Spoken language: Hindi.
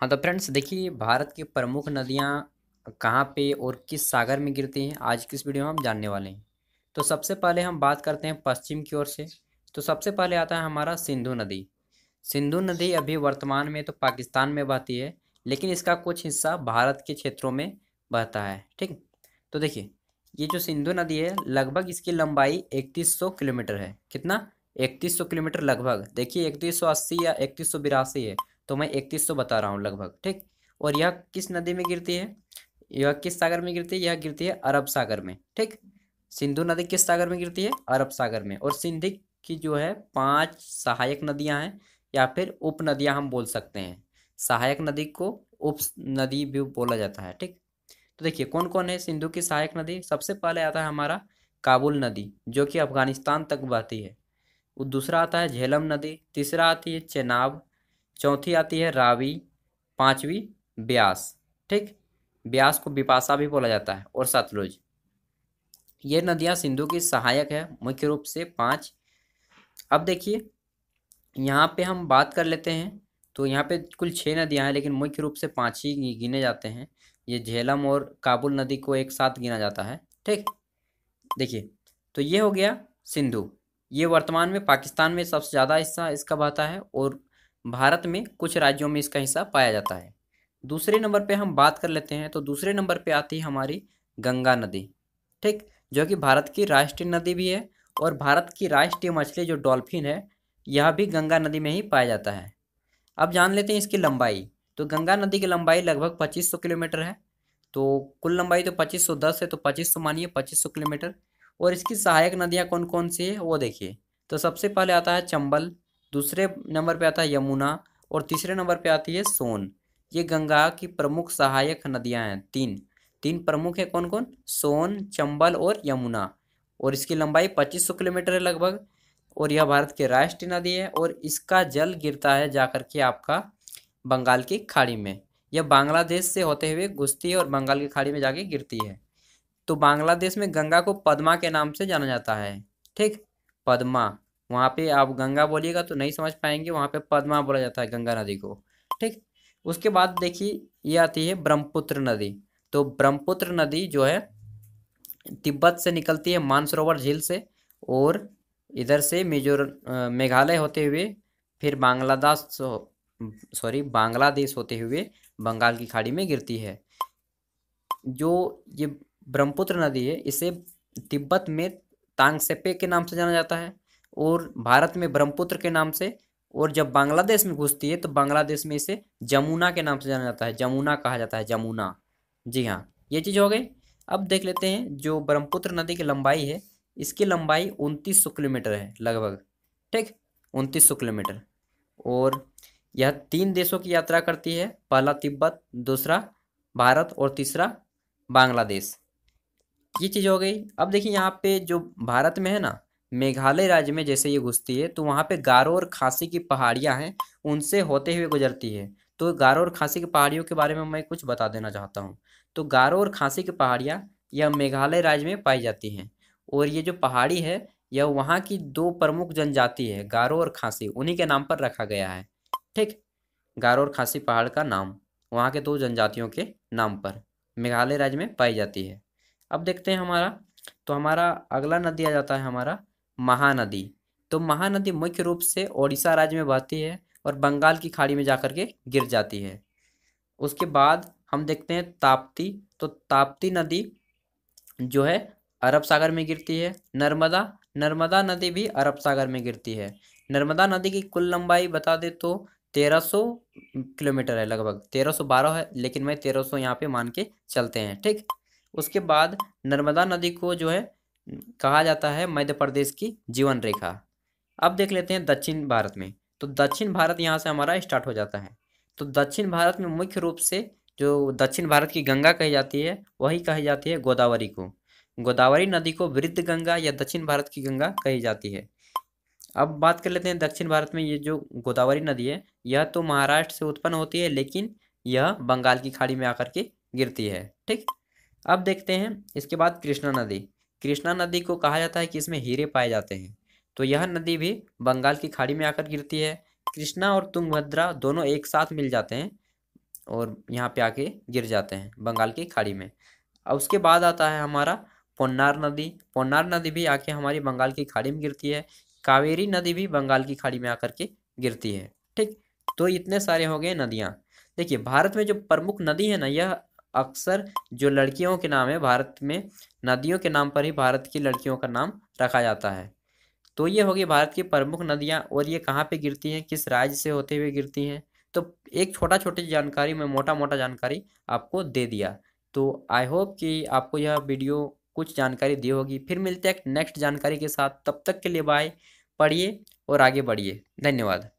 हाँ तो फ्रेंड्स देखिए भारत की प्रमुख नदियाँ कहाँ पे और किस सागर में गिरती हैं आज किस वीडियो में हम जानने वाले हैं तो सबसे पहले हम बात करते हैं पश्चिम की ओर से तो सबसे पहले आता है हमारा सिंधु नदी सिंधु नदी अभी वर्तमान में तो पाकिस्तान में बहती है लेकिन इसका कुछ हिस्सा भारत के क्षेत्रों में बहता है ठीक तो देखिए ये जो सिंधु नदी है लगभग इसकी लंबाई इकतीस किलोमीटर है कितना इकतीस किलोमीटर लगभग देखिए इकतीस या इकतीस है तो मैं इकतीस सौ बता रहा हूँ लगभग ठीक और यह किस नदी में गिरती है यह किस सागर में गिरती है यह गिरती है अरब सागर में ठीक सिंधु नदी किस सागर में गिरती है अरब सागर में और सिंधु की जो है पांच सहायक नदियां हैं या फिर उप नदियां हम बोल सकते हैं सहायक नदी को उप नदी भी बोला जाता है ठीक तो देखिए कौन कौन है सिंधु की सहायक नदी सबसे पहले आता है हमारा काबुल नदी जो कि अफगानिस्तान तक बहती है दूसरा आता है झेलम नदी तीसरा आती है चेनाब चौथी आती है रावी पांचवी ब्यास ठीक ब्यास को बिपाशा भी बोला जाता है और सतलुज ये नदियाँ सिंधु की सहायक है मुख्य रूप से पाँच अब देखिए यहाँ पे हम बात कर लेते हैं तो यहाँ पे कुल छः नदियाँ हैं लेकिन मुख्य रूप से पाँच ही गिने जाते हैं ये झेलम और काबुल नदी को एक साथ गिना जाता है ठीक देखिए तो ये हो गया सिंधु ये वर्तमान में पाकिस्तान में सबसे ज़्यादा हिस्सा इसका बहता है और भारत में कुछ राज्यों में इसका हिस्सा पाया जाता है दूसरे नंबर पे हम बात कर लेते हैं तो दूसरे नंबर पे आती है हमारी गंगा नदी ठीक जो कि भारत की राष्ट्रीय नदी भी है और भारत की राष्ट्रीय मछली जो डॉल्फिन है यह भी गंगा नदी में ही पाया जाता है अब जान लेते हैं इसकी लंबाई तो गंगा नदी की लंबाई लगभग पच्चीस किलोमीटर है तो कुल लंबाई तो पच्चीस है तो पच्चीस मानिए पच्चीस किलोमीटर और इसकी सहायक नदियाँ कौन कौन सी है वो देखिए तो सबसे पहले आता है चंबल दूसरे नंबर पे आता है यमुना और तीसरे नंबर पे आती है सोन ये गंगा की प्रमुख सहायक नदियां हैं तीन तीन प्रमुख है कौन कौन सोन चंबल और यमुना और इसकी लंबाई 2500 किलोमीटर है लगभग और यह भारत की राष्ट्रीय नदी है और इसका जल गिरता है जाकर के आपका बंगाल की खाड़ी में यह बांग्लादेश से होते हुए घुसती है और बंगाल की खाड़ी में जाके गिरती है तो बांग्लादेश में गंगा को पद्मा के नाम से जाना जाता है ठीक पद्मा वहाँ पे आप गंगा बोलिएगा तो नहीं समझ पाएंगे वहाँ पे पद्मा बोला जाता है गंगा नदी को ठीक उसके बाद देखिए ये आती है ब्रह्मपुत्र नदी तो ब्रह्मपुत्र नदी जो है तिब्बत से निकलती है मानसरोवर झील से और इधर से मिजोर मेघालय होते हुए फिर बांग्लादेश सॉरी बांग्लादेश होते हुए बंगाल की खाड़ी में गिरती है जो ये ब्रह्मपुत्र नदी है इसे तिब्बत में तांगसेपे के नाम से जाना जाता है और भारत में ब्रह्मपुत्र के नाम से और जब बांग्लादेश में घुसती है तो बांग्लादेश में इसे जमुना के नाम से जाना जाता है जमुना कहा जाता है जमुना जी हाँ ये चीज़ हो गई अब देख लेते हैं जो ब्रह्मपुत्र नदी की लंबाई है इसकी लंबाई उनतीस सौ किलोमीटर है लगभग ठीक उनतीस सौ किलोमीटर और यह तीन देशों की यात्रा करती है पहला तिब्बत दूसरा भारत और तीसरा बांग्लादेश ये चीज़ हो गई अब देखिए यहाँ पे जो भारत में है ना मेघालय राज्य में जैसे ये घुसती है तो वहाँ पे गारो और खांसी की पहाड़ियाँ हैं उनसे होते हुए गुजरती है तो गारो और खांसी की पहाड़ियों के बारे में मैं कुछ बता देना चाहता हूँ तो गारो और खांसी की पहाड़ियाँ यह मेघालय राज्य में पाई जाती हैं और ये जो पहाड़ी है यह वहाँ की दो प्रमुख जनजाति है गारो और खांसी उन्हीं के नाम पर रखा गया है ठीक गारो और खांसी पहाड़ का नाम वहाँ के दो जनजातियों के नाम पर मेघालय राज्य में पाई जाती है अब देखते हैं हमारा तो हमारा अगला नदी आ जाता है हमारा महानदी तो महानदी मुख्य रूप से ओडिशा राज्य में बहती है और बंगाल की खाड़ी में जाकर के गिर जाती है उसके बाद हम देखते हैं ताप्ती तो ताप्ती नदी जो है अरब सागर में गिरती है नर्मदा नर्मदा नदी भी अरब सागर में गिरती है नर्मदा नदी की कुल लंबाई बता दे तो 1300 किलोमीटर है लगभग 1312 है लेकिन मैं 1300 सौ यहाँ पे मान के चलते हैं ठीक उसके बाद नर्मदा नदी को जो है कहा जाता है मध्य प्रदेश की जीवन रेखा अब देख लेते हैं दक्षिण भारत में तो दक्षिण भारत यहाँ से हमारा स्टार्ट हो जाता है तो दक्षिण भारत में मुख्य रूप से जो दक्षिण भारत की गंगा कही जाती है वही कही जाती है गोदावरी को गोदावरी नदी को वृद्ध गंगा या दक्षिण भारत की गंगा कही जाती है अब बात कर लेते हैं दक्षिण भारत में ये जो गोदावरी नदी है यह तो महाराष्ट्र से उत्पन्न होती है लेकिन यह बंगाल की खाड़ी में आकर के गिरती है ठीक अब देखते हैं इसके बाद कृष्णा नदी कृष्णा नदी को कहा जाता है कि इसमें हीरे पाए जाते हैं तो यह नदी भी बंगाल की खाड़ी में आकर गिरती है कृष्णा और तुंगभद्रा दोनों एक साथ मिल जाते हैं और यहाँ पे आके गिर जाते हैं बंगाल की खाड़ी में और उसके बाद आता है हमारा पोन्नार नदी पोन्नार नदी भी आके हमारी बंगाल की खाड़ी में गिरती है कावेरी नदी भी बंगाल की खाड़ी में आकर के गिरती है ठीक तो इतने सारे हो गए नदियाँ देखिए भारत में जो प्रमुख नदी है ना यह अक्सर जो लड़कियों के नाम है भारत में नदियों के नाम पर ही भारत की लड़कियों का नाम रखा जाता है तो ये होगी भारत की प्रमुख नदियाँ और ये कहाँ पे गिरती हैं किस राज्य से होते हुए गिरती हैं तो एक छोटा छोटी जानकारी में मोटा मोटा जानकारी आपको दे दिया तो आई होप कि आपको यह वीडियो कुछ जानकारी दी होगी फिर मिलते हैं नेक्स्ट जानकारी के साथ तब तक के लिए बाय पढ़िए और आगे बढ़िए धन्यवाद